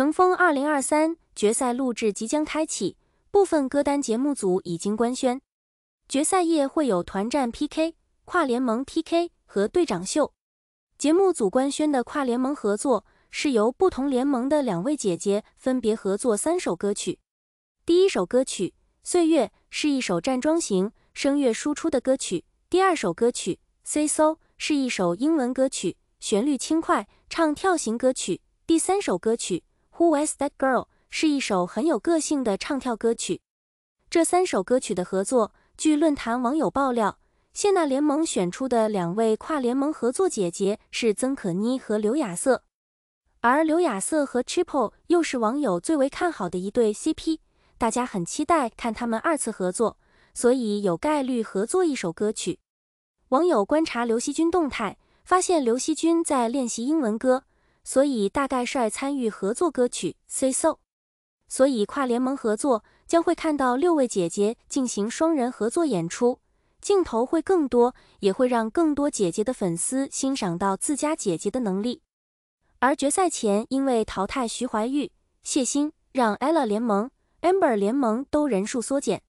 乘风二零二三决赛录制即将开启，部分歌单节目组已经官宣。决赛夜会有团战 PK、跨联盟 PK 和队长秀。节目组官宣的跨联盟合作是由不同联盟的两位姐姐分别合作三首歌曲。第一首歌曲《岁月》是一首站桩型声乐输出的歌曲。第二首歌曲《C So》是一首英文歌曲，旋律轻快，唱跳型歌曲。第三首歌曲。Who i s that girl？是一首很有个性的唱跳歌曲。这三首歌曲的合作，据论坛网友爆料，谢娜联盟选出的两位跨联盟合作姐姐是曾可妮和刘雅瑟，而刘雅瑟和 Triple 又是网友最为看好的一对 CP，大家很期待看他们二次合作，所以有概率合作一首歌曲。网友观察刘惜君动态，发现刘惜君在练习英文歌。所以大概率参与合作歌曲《Say So》，所以跨联盟合作将会看到六位姐姐进行双人合作演出，镜头会更多，也会让更多姐姐的粉丝欣赏到自家姐姐的能力。而决赛前，因为淘汰徐怀钰、谢欣，让 Ella 联盟、Amber 联盟都人数缩减。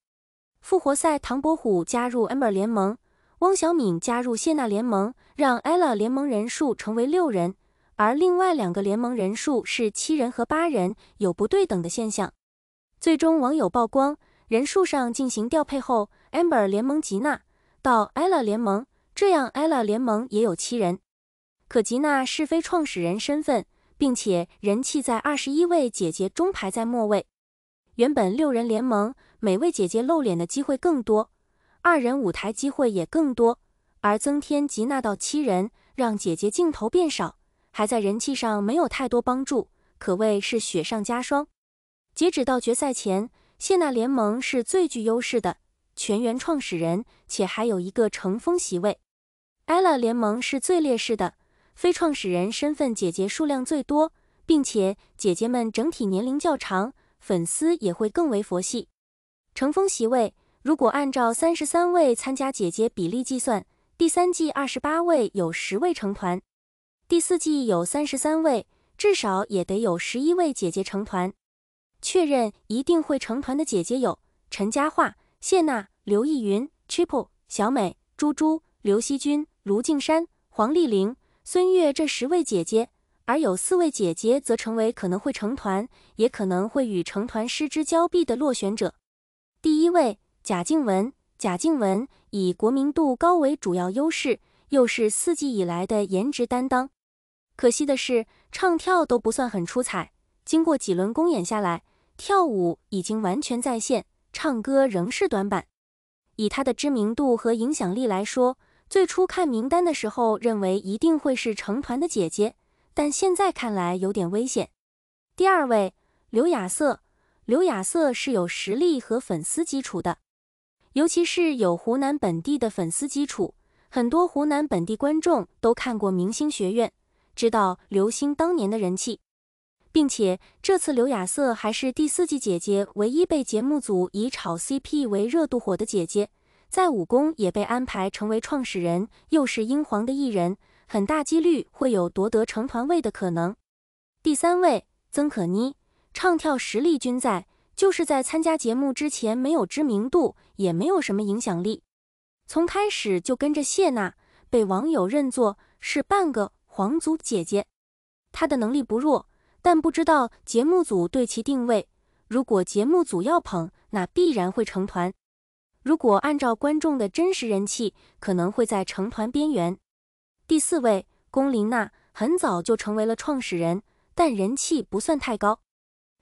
复活赛，唐伯虎加入 Amber 联盟，汪小敏加入谢娜联盟，让 Ella 联盟人数成为六人。而另外两个联盟人数是七人和八人，有不对等的现象。最终网友曝光，人数上进行调配后，amber 联盟吉娜到 ella 联盟，这样 ella 联盟也有七人。可吉娜是非创始人身份，并且人气在二十一位姐姐中排在末位。原本六人联盟，每位姐姐露脸的机会更多，二人舞台机会也更多。而增添吉娜到七人，让姐姐镜头变少。还在人气上没有太多帮助，可谓是雪上加霜。截止到决赛前，谢娜联盟是最具优势的，全员创始人，且还有一个乘风席位。ella 联盟是最劣势的，非创始人身份姐姐数量最多，并且姐姐们整体年龄较长，粉丝也会更为佛系。乘风席位如果按照三十三位参加姐姐比例计算，第三季二十八位有十位成团。第四季有三十三位，至少也得有十一位姐姐成团。确认一定会成团的姐姐有陈嘉桦、谢娜、刘奕云、Triple、小美、朱猪、刘惜君、卢靖姗、黄丽玲、孙悦这十位姐姐，而有四位姐姐则成为可能会成团，也可能会与成团失之交臂的落选者。第一位贾静雯，贾静雯以国民度高为主要优势，又是四季以来的颜值担当。可惜的是，唱跳都不算很出彩。经过几轮公演下来，跳舞已经完全在线，唱歌仍是短板。以他的知名度和影响力来说，最初看名单的时候认为一定会是成团的姐姐，但现在看来有点危险。第二位，刘亚瑟。刘亚瑟是有实力和粉丝基础的，尤其是有湖南本地的粉丝基础，很多湖南本地观众都看过《明星学院》。知道刘星当年的人气，并且这次刘亚瑟还是第四季姐姐唯一被节目组以炒 CP 为热度火的姐姐，在武功也被安排成为创始人，又是英皇的艺人，很大几率会有夺得成团位的可能。第三位曾可妮，唱跳实力均在，就是在参加节目之前没有知名度，也没有什么影响力，从开始就跟着谢娜，被网友认作是半个。皇族姐姐，她的能力不弱，但不知道节目组对其定位。如果节目组要捧，那必然会成团；如果按照观众的真实人气，可能会在成团边缘。第四位，龚琳娜很早就成为了创始人，但人气不算太高。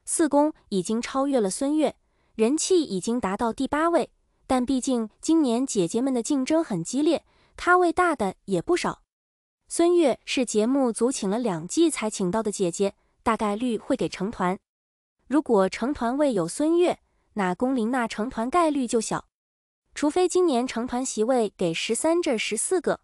四公已经超越了孙悦，人气已经达到第八位，但毕竟今年姐姐们的竞争很激烈，咖位大的也不少。孙悦是节目组请了两季才请到的姐姐，大概率会给成团。如果成团位有孙悦，那龚琳娜成团概率就小。除非今年成团席位给十三至十四个。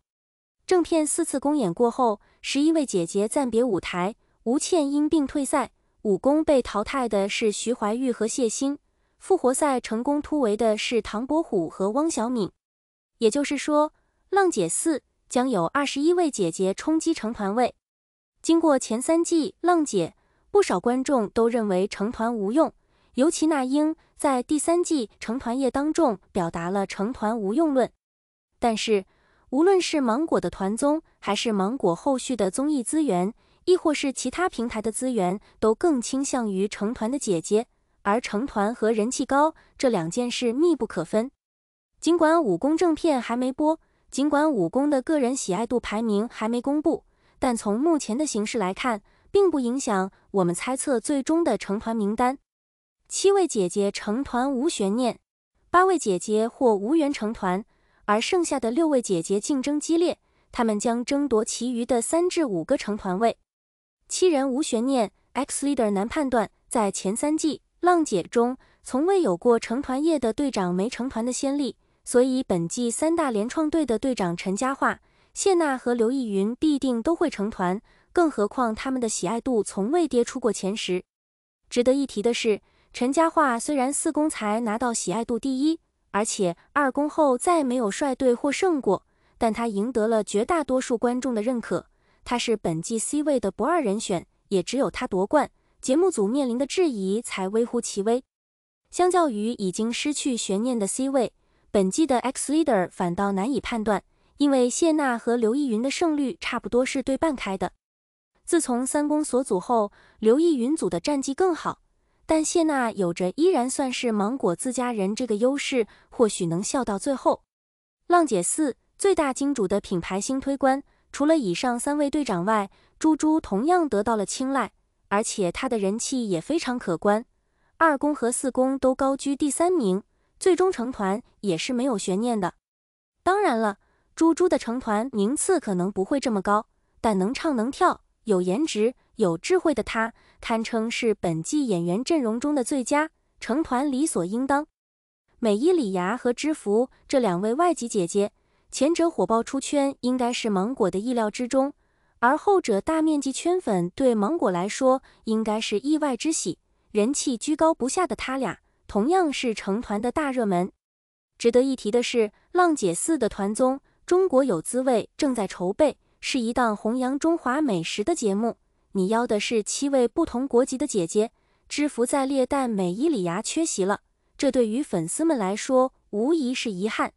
正片四次公演过后，十一位姐姐暂别舞台。吴倩因病退赛。武功被淘汰的是徐怀钰和谢欣，复活赛成功突围的是唐伯虎和汪小敏。也就是说，浪姐四。将有二十一位姐姐冲击成团位。经过前三季浪姐，不少观众都认为成团无用，尤其那英在第三季成团夜当中表达了成团无用论。但是，无论是芒果的团综，还是芒果后续的综艺资源，亦或是其他平台的资源，都更倾向于成团的姐姐。而成团和人气高这两件事密不可分。尽管武功正片还没播。尽管武功的个人喜爱度排名还没公布，但从目前的形势来看，并不影响我们猜测最终的成团名单。七位姐姐成团无悬念，八位姐姐或无缘成团，而剩下的六位姐姐竞争激烈，她们将争夺其余的三至五个成团位。七人无悬念，X leader 难判断。在前三季浪姐中，从未有过成团夜的队长没成团的先例。所以，本季三大联创队的队长陈嘉桦、谢娜和刘奕云必定都会成团，更何况他们的喜爱度从未跌出过前十。值得一提的是，陈嘉桦虽然四公才拿到喜爱度第一，而且二公后再没有率队获胜过，但他赢得了绝大多数观众的认可，他是本季 C 位的不二人选，也只有他夺冠，节目组面临的质疑才微乎其微。相较于已经失去悬念的 C 位。本季的 X leader 反倒难以判断，因为谢娜和刘逸云的胜率差不多是对半开的。自从三公所组后，刘逸云组的战绩更好，但谢娜有着依然算是芒果自家人这个优势，或许能笑到最后。浪姐四最大金主的品牌新推官，除了以上三位队长外，猪猪同样得到了青睐，而且他的人气也非常可观，二公和四公都高居第三名。最终成团也是没有悬念的。当然了，猪猪的成团名次可能不会这么高，但能唱能跳、有颜值、有智慧的她，堪称是本季演员阵容中的最佳，成团理所应当。美依礼芽和知福这两位外籍姐姐，前者火爆出圈，应该是芒果的意料之中；而后者大面积圈粉，对芒果来说应该是意外之喜。人气居高不下的他俩。同样是成团的大热门。值得一提的是，浪姐四的团综《中国有滋味》正在筹备，是一档弘扬中华美食的节目。你邀的是七位不同国籍的姐姐，知福在列，但美伊里牙缺席了，这对于粉丝们来说无疑是遗憾。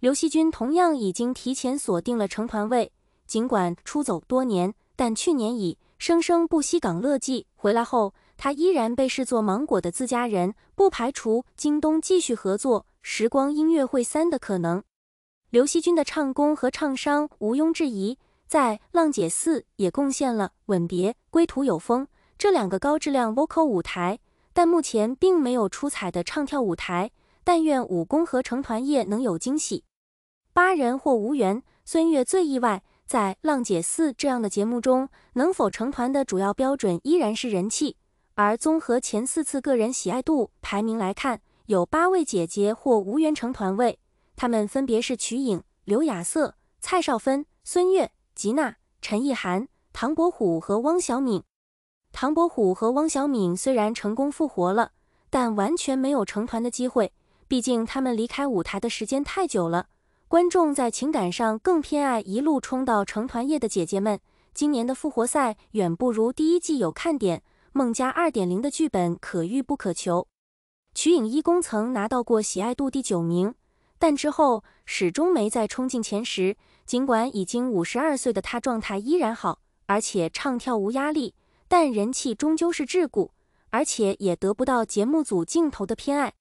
刘惜君同样已经提前锁定了成团位，尽管出走多年，但去年已生生不息港乐季回来后。他依然被视作芒果的自家人，不排除京东继续合作《时光音乐会三》的可能。刘惜君的唱功和唱商毋庸置疑，在《浪姐四》也贡献了《吻别》《归途有风》这两个高质量 vocal 舞台，但目前并没有出彩的唱跳舞台。但愿武功和成团夜能有惊喜。八人或无缘，孙悦最意外。在《浪姐四》这样的节目中，能否成团的主要标准依然是人气。而综合前四次个人喜爱度排名来看，有八位姐姐或无缘成团位，她们分别是曲颖、刘雅瑟、蔡少芬、孙悦、吉娜、陈意涵、唐伯虎和汪小敏。唐伯虎和汪小敏虽然成功复活了，但完全没有成团的机会，毕竟他们离开舞台的时间太久了。观众在情感上更偏爱一路冲到成团夜的姐姐们。今年的复活赛远不如第一季有看点。孟加二点零的剧本可遇不可求，曲颖一公曾拿到过喜爱度第九名，但之后始终没再冲进前十。尽管已经五十二岁的他状态依然好，而且唱跳无压力，但人气终究是桎梏，而且也得不到节目组镜头的偏爱。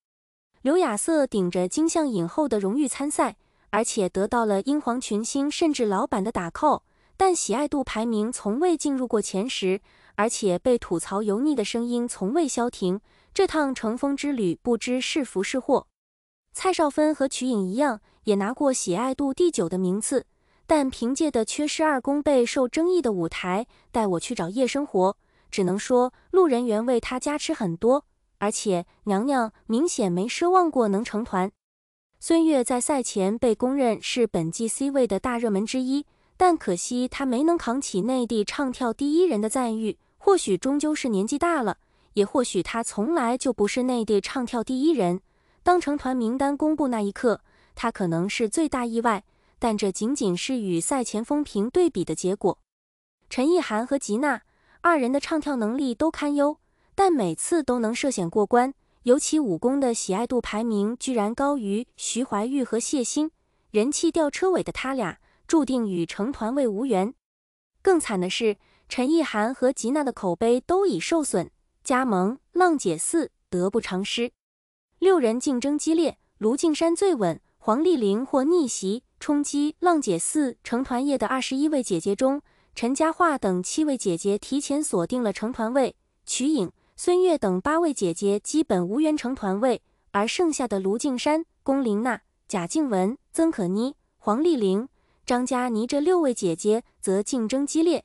刘雅瑟顶着金像影后的荣誉参赛，而且得到了英皇群星甚至老板的打 call，但喜爱度排名从未进入过前十。而且被吐槽油腻的声音从未消停。这趟乘风之旅不知是福是祸。蔡少芬和瞿颖一样，也拿过喜爱度第九的名次，但凭借的缺失二宫备受争议的舞台《带我去找夜生活》，只能说路人缘为她加持很多。而且娘娘明显没奢望过能成团。孙悦在赛前被公认是本季 C 位的大热门之一。但可惜他没能扛起内地唱跳第一人的赞誉，或许终究是年纪大了，也或许他从来就不是内地唱跳第一人。当成团名单公布那一刻，他可能是最大意外，但这仅仅是与赛前风评对比的结果。陈意涵和吉娜二人的唱跳能力都堪忧，但每次都能涉险过关，尤其武功的喜爱度排名居然高于徐怀钰和谢欣，人气吊车尾的他俩。注定与成团位无缘。更惨的是，陈意涵和吉娜的口碑都已受损，加盟浪姐四得不偿失。六人竞争激烈，卢靖姗最稳，黄丽玲或逆袭冲击浪姐四成团夜的二十一位姐姐中，陈嘉桦等七位姐姐提前锁定了成团位，曲颖、孙悦等八位姐姐基本无缘成团位，而剩下的卢靖姗、龚琳娜、贾静雯、曾可妮、黄丽玲。张嘉倪这六位姐姐则竞争激烈，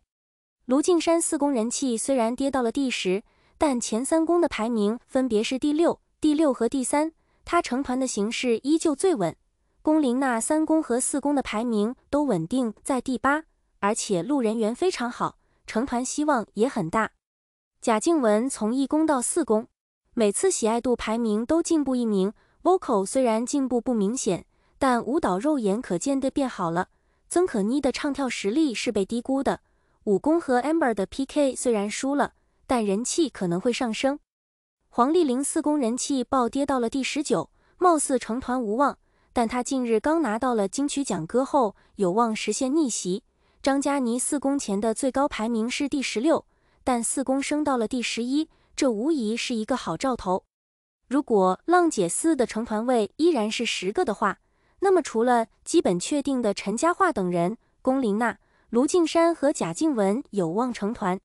卢靖姗四公人气虽然跌到了第十，但前三公的排名分别是第六、第六和第三，她成团的形势依旧最稳。龚琳娜三公和四公的排名都稳定在第八，而且路人缘非常好，成团希望也很大。贾静雯从一公到四公，每次喜爱度排名都进步一名，vocal 虽然进步不明显，但舞蹈肉眼可见的变好了。曾可妮的唱跳实力是被低估的，五公和 Amber 的 PK 虽然输了，但人气可能会上升。黄丽玲四公人气暴跌到了第十九，貌似成团无望，但她近日刚拿到了金曲奖歌后，有望实现逆袭。张嘉倪四公前的最高排名是第十六，但四公升到了第十一，这无疑是一个好兆头。如果浪姐四的成团位依然是十个的话，那么，除了基本确定的陈嘉桦等人，龚琳娜、卢靖姗和贾静雯有望成团。